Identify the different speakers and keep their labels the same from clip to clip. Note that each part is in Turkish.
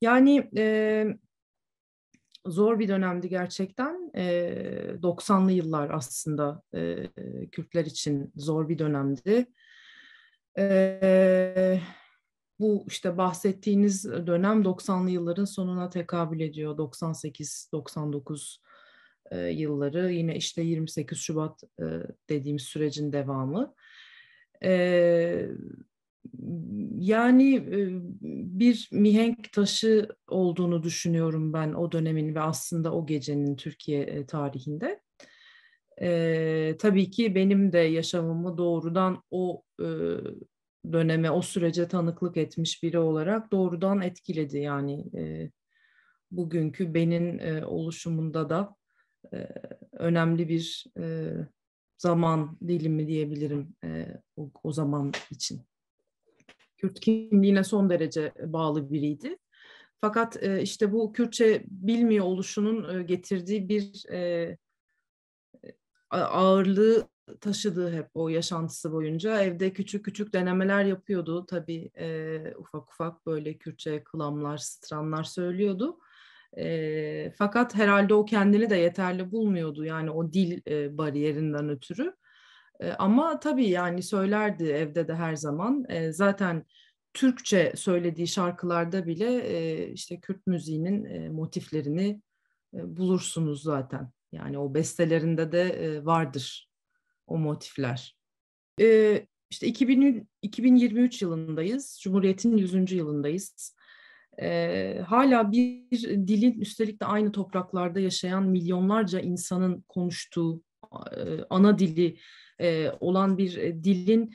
Speaker 1: Yani e, zor bir dönemdi gerçekten. E, 90'lı yıllar aslında e, Kürtler için zor bir dönemdi. E, bu işte bahsettiğiniz dönem 90'lı yılların sonuna tekabül ediyor. 98-99 e, yılları yine işte 28 Şubat e, dediğimiz sürecin devamı. E, yani e, bir mihenk taşı olduğunu düşünüyorum ben o dönemin ve aslında o gecenin Türkiye e, tarihinde. Ee, tabii ki benim de yaşamımı doğrudan o e, döneme, o sürece tanıklık etmiş biri olarak doğrudan etkiledi. Yani e, bugünkü benim e, oluşumunda da e, önemli bir e, zaman dilimi diyebilirim e, o, o zaman için. Kürt kimliğine son derece e, bağlı biriydi. Fakat e, işte bu Kürtçe bilmiyor oluşunun e, getirdiği bir e, e ağırlığı taşıdığı hep o yaşantısı boyunca. Evde küçük küçük denemeler yapıyordu. Tabii e, ufak ufak böyle Kürtçe kılamlar, stranlar söylüyordu. E, fakat herhalde o kendini de yeterli bulmuyordu. Yani o dil e, bariyerinden ötürü ama tabii yani söylerdi evde de her zaman. E, zaten Türkçe söylediği şarkılarda bile e, işte Kürt müziğinin e, motiflerini e, bulursunuz zaten. Yani o bestelerinde de e, vardır o motifler. E, işte 2000, 2023 yılındayız, Cumhuriyet'in 100. yılındayız. E, hala bir dilin üstelik de aynı topraklarda yaşayan milyonlarca insanın konuştuğu e, ana dili e, olan bir e, dilin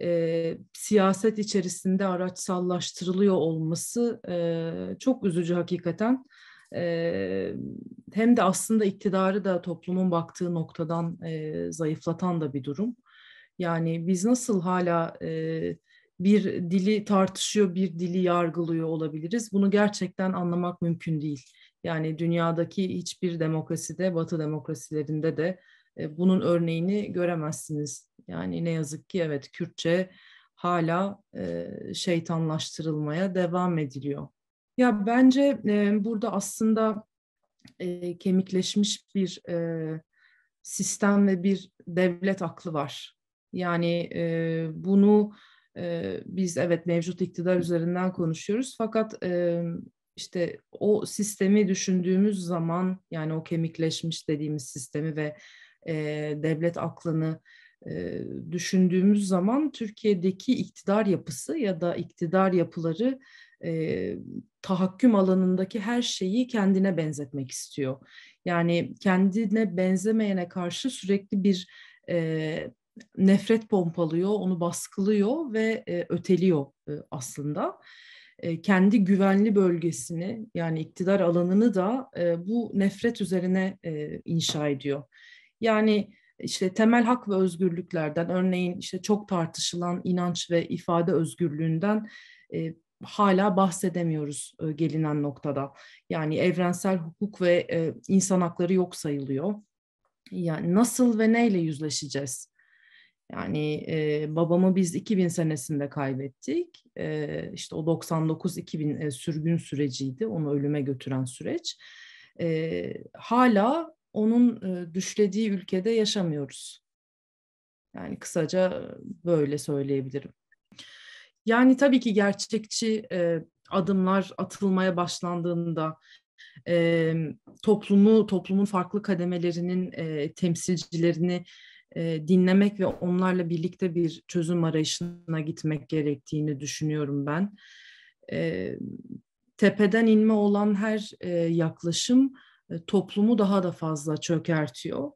Speaker 1: e, siyaset içerisinde araçsallaştırılıyor olması e, çok üzücü hakikaten. E, hem de aslında iktidarı da toplumun baktığı noktadan e, zayıflatan da bir durum. Yani biz nasıl hala e, bir dili tartışıyor, bir dili yargılıyor olabiliriz? Bunu gerçekten anlamak mümkün değil. Yani dünyadaki hiçbir demokraside, Batı demokrasilerinde de e, bunun örneğini göremezsiniz. Yani ne yazık ki evet Kürtçe hala e, şeytanlaştırılmaya devam ediliyor. Ya bence e, burada aslında kemikleşmiş bir sistem ve bir devlet aklı var. Yani bunu biz evet mevcut iktidar üzerinden konuşuyoruz fakat işte o sistemi düşündüğümüz zaman yani o kemikleşmiş dediğimiz sistemi ve e, devlet aklını e, düşündüğümüz zaman Türkiye'deki iktidar yapısı ya da iktidar yapıları e, tahakküm alanındaki her şeyi kendine benzetmek istiyor. Yani kendine benzemeyene karşı sürekli bir e, nefret pompalıyor, onu baskılıyor ve e, öteliyor e, aslında. E, kendi güvenli bölgesini yani iktidar alanını da e, bu nefret üzerine e, inşa ediyor. Yani işte temel hak ve özgürlüklerden örneğin işte çok tartışılan inanç ve ifade özgürlüğünden e, hala bahsedemiyoruz e, gelinen noktada. Yani evrensel hukuk ve e, insan hakları yok sayılıyor. Yani nasıl ve neyle yüzleşeceğiz? Yani e, babamı biz 2000 senesinde kaybettik. E, işte o 99-2000 e, sürgün süreciydi. Onu ölüme götüren süreç. E, hala onun düşlediği ülkede yaşamıyoruz. Yani kısaca böyle söyleyebilirim. Yani tabii ki gerçekçi adımlar atılmaya başlandığında toplumu toplumun farklı kademelerinin temsilcilerini dinlemek ve onlarla birlikte bir çözüm arayışına gitmek gerektiğini düşünüyorum ben. E, tepeden inme olan her e, yaklaşım e, toplumu daha da fazla çökertiyor.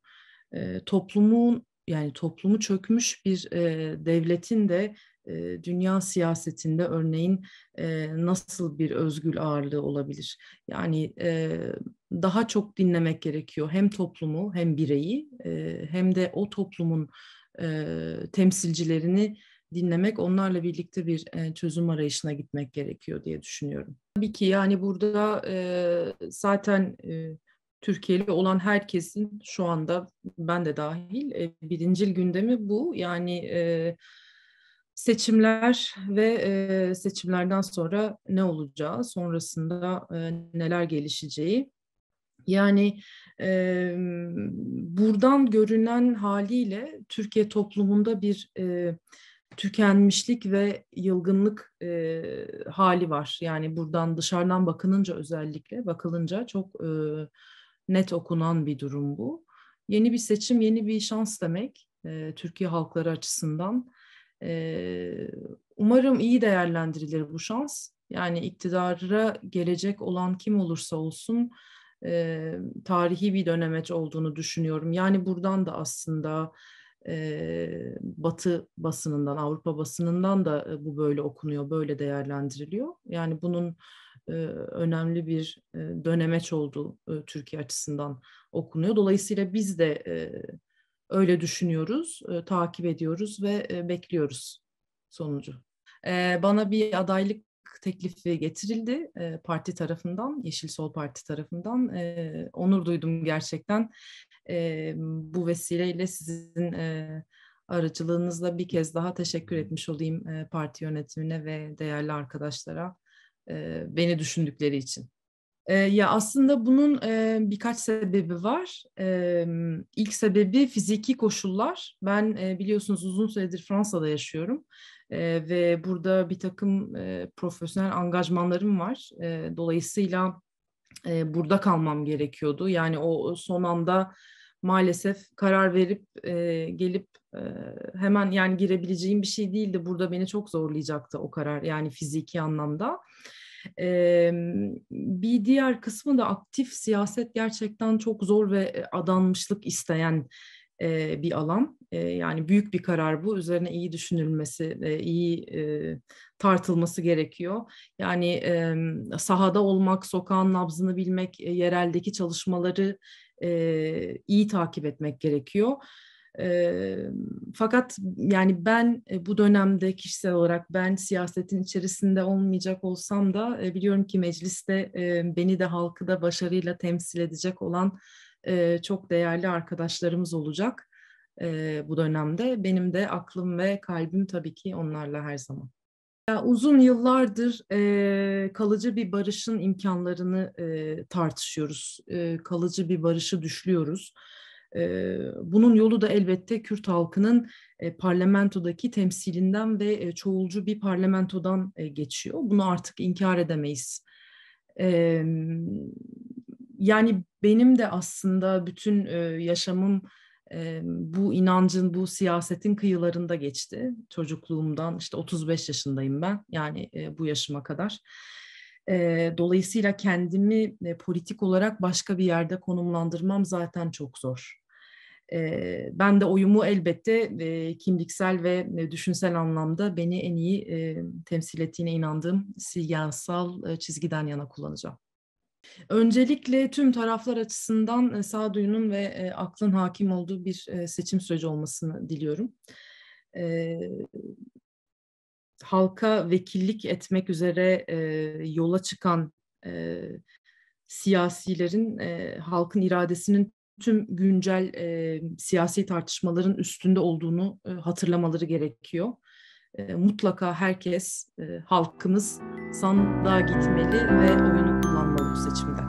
Speaker 1: E, toplumun yani toplumu çökmüş bir e, devletin de e, dünya siyasetinde örneğin e, nasıl bir özgül ağırlığı olabilir? Yani e, daha çok dinlemek gerekiyor hem toplumu hem bireyi e, hem de o toplumun e, temsilcilerini dinlemek, onlarla birlikte bir e, çözüm arayışına gitmek gerekiyor diye düşünüyorum. Tabii ki yani burada e, zaten e, Türkiye'li olan herkesin şu anda ben de dahil e, birincil gündemi bu. Yani e, seçimler ve e, seçimlerden sonra ne olacağı, sonrasında neler gelişeceği. Yani e, buradan görünen haliyle Türkiye toplumunda bir e, tükenmişlik ve yılgınlık e, hali var. Yani buradan dışarıdan bakınınca özellikle bakılınca çok e, net okunan bir durum bu. Yeni bir seçim, yeni bir şans demek e, Türkiye halkları açısından. E, umarım iyi değerlendirilir bu şans. Yani iktidara gelecek olan kim olursa olsun e, tarihi bir dönemeç olduğunu düşünüyorum. Yani buradan da aslında e, Batı basınından, Avrupa basınından da e, bu böyle okunuyor, böyle değerlendiriliyor. Yani bunun e, önemli bir e, dönemeç oldu e, Türkiye açısından okunuyor. Dolayısıyla biz de öyle düşünüyoruz, takip ediyoruz ve bekliyoruz sonucu. bana bir adaylık teklifi getirildi parti tarafından, Yeşil Sol Parti tarafından. onur duydum gerçekten. bu vesileyle sizin aracılığınızla bir kez daha teşekkür etmiş olayım parti yönetimine ve değerli arkadaşlara. E, beni düşündükleri için. E, ya aslında bunun e, birkaç sebebi var. İlk sebebi fiziki koşullar. Ben biliyorsunuz uzun süredir Fransa'da yaşıyorum ve burada bir takım profesyonel angajmanlarım var. dolayısıyla burada kalmam gerekiyordu. Yani o son anda maalesef karar verip e, gelip e, hemen yani girebileceğim bir şey değildi. Burada beni çok zorlayacaktı o karar yani fiziki anlamda. E, bir diğer kısmı da aktif siyaset gerçekten çok zor ve e, adanmışlık isteyen e, bir alan. E, yani büyük bir karar bu. Üzerine iyi düşünülmesi, e, iyi e, tartılması gerekiyor. Yani e, sahada olmak, sokağın nabzını bilmek, e, yereldeki çalışmaları e, iyi takip etmek gerekiyor. E, fakat yani ben e, bu dönemde kişisel olarak ben siyasetin içerisinde olmayacak olsam da e, biliyorum ki mecliste e, beni de halkı da başarıyla temsil edecek olan e, çok değerli arkadaşlarımız olacak e, bu dönemde. Benim de aklım ve kalbim tabii ki onlarla her zaman. Ya uzun yıllardır e, kalıcı bir barışın imkanlarını e, tartışıyoruz, e, kalıcı bir barışı düşlüyoruz. E, bunun yolu da elbette Kürt halkının e, parlamentodaki temsilinden ve e, çoğulcu bir parlamentodan e, geçiyor. Bunu artık inkar edemeyiz. E, yani benim de aslında bütün e, yaşamım bu inancın, bu siyasetin kıyılarında geçti. Çocukluğumdan İşte 35 yaşındayım ben yani e, bu yaşıma kadar. dolayısıyla kendimi e, politik olarak başka bir yerde konumlandırmam zaten çok zor. ben de oyumu elbette kimliksel ve e, düşünsel anlamda beni en iyi temsil ettiğine inandığım siyasal çizgiden yana kullanacağım. Öncelikle tüm taraflar açısından e, sağduyunun ve e, aklın hakim olduğu bir e, seçim süreci olmasını diliyorum. halka vekillik etmek üzere yola çıkan siyasilerin halkın iradesinin tüm güncel siyasi tartışmaların üstünde olduğunu hatırlamaları gerekiyor. mutlaka herkes, e, halkımız sandığa gitmeli ve oyunu seçimde.